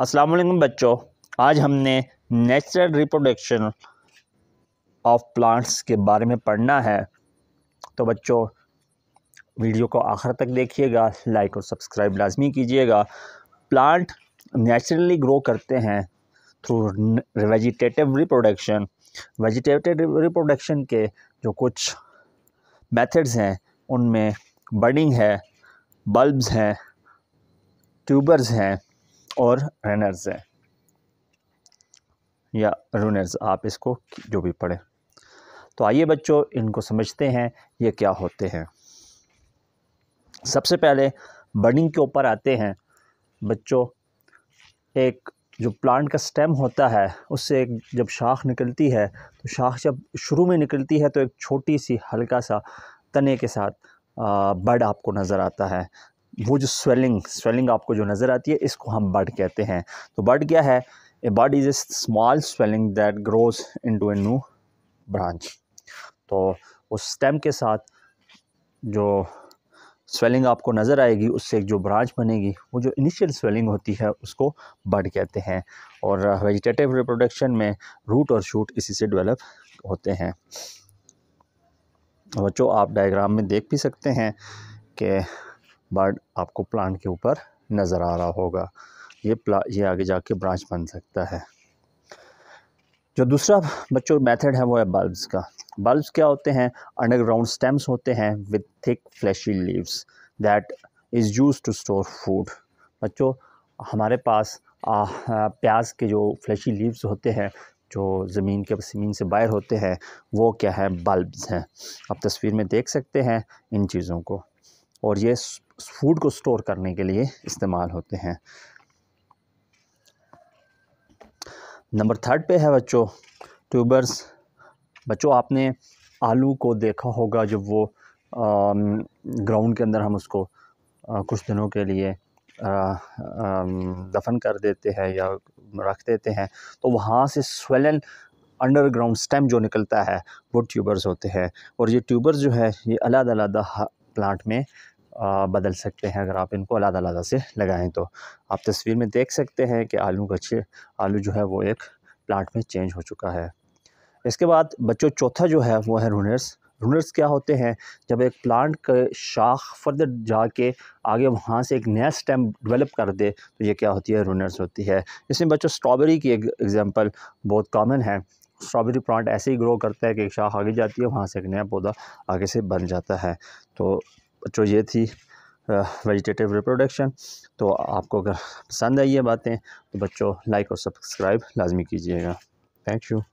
अस्सलाम वालेकुम बच्चों आज हमने नेचुरल रिप्रोडक्शन ऑफ प्लांट्स के बारे में पढ़ना है तो बच्चों वीडियो को आखिर तक देखिएगा लाइक और सब्सक्राइब लाजमी कीजिएगा प्लांट नेचुरली ग्रो करते हैं through vegetative reproduction vegetative reproduction के जो कुछ मेथड्स हैं उनमें बर्डिंग है बल्ब्स हैं ट्यूबर्स हैं और रनर्स है या रनर्स आप इसको जो भी पढ़ें तो आइए बच्चों इनको समझते हैं ये क्या होते हैं सबसे पहले बर्निंग के ऊपर आते हैं बच्चों एक जो प्लांट का स्टेम होता है उससे एक जब शाख निकलती है तो शाख जब शुरू में निकलती है तो एक छोटी सी हल्का सा तने के साथ बर्ड आपको नज़र आता है वो जो स्वेलिंग स्वेलिंग आपको जो नज़र आती है इसको हम बड कहते हैं तो बड क्या है a bud is a small swelling that grows into a new branch तो उस स्टेम के साथ जो स्वेलिंग आपको नज़र आएगी उससे एक जो ब्रांच बनेगी वो जो इनिशियल स्वेलिंग होती है उसको बड कहते हैं और वेजिटेटिव रिप्रोडक्शन में रूट और शूट इसी से डेवलप होते हैं बच्चों आप डायग्राम में देख भी सकते हैं कि बर्ड आपको प्लांट के ऊपर नज़र आ रहा होगा ये प्ला ये आगे जाके ब्रांच बन सकता है जो दूसरा बच्चों मेथड है वो है बल्ब्स का बल्ब्स क्या होते हैं अंडरग्राउंड स्टेम्स होते हैं with thick fleshy leaves that is use to store food बच्चों हमारे पास आ, प्याज के जो फ्लैशी लीव्स होते हैं जो ज़मीन के ज़मीन से बाहर होते हैं वो क्या है बल्ब्स हैं आप तस्वीर में देख सकते हैं इन चीज़ों को और ये फूड को स्टोर करने के लिए इस्तेमाल होते हैं नंबर थर्ड पे है बच्चों ट्यूबर्स बच्चों आपने आलू को देखा होगा जब वो ग्राउंड के अंदर हम उसको आ, कुछ दिनों के लिए आ, आ, दफन कर देते हैं या रख देते हैं तो वहाँ से स्वेलन अंडरग्राउंड स्टेम जो निकलता है वो ट्यूबर्स होते हैं और ये ट्यूबर्स जो है ये अलग अलग प्लांट में बदल सकते हैं अगर आप इनको अलग अलग से लगाएं तो आप तस्वीर में देख सकते हैं कि आलू गच्छे आलू जो है वो एक प्लांट में चेंज हो चुका है इसके बाद बच्चों चौथा जो है वो है रूनर्स रूनर्स क्या होते हैं जब एक प्लांट का शाख फर्दर जाके आगे वहाँ से एक नया स्टेम डेवलप कर दे तो ये क्या होती है रूनर्स होती है इसमें बच्चों स्ट्रॉबेरी की एक एग्ज़ाम्पल बहुत कॉमन है स्ट्रॉबेरी प्लांट ऐसे ही ग्रो करता है कि एक शाख आगे जाती है वहाँ से एक नया पौधा आगे से बन जाता है तो बच्चों तो ये थी वेजिटेटिव रिप्रोडक्शन तो आपको अगर पसंद आई ये बातें तो बच्चों लाइक और सब्सक्राइब लाजमी कीजिएगा थैंक यू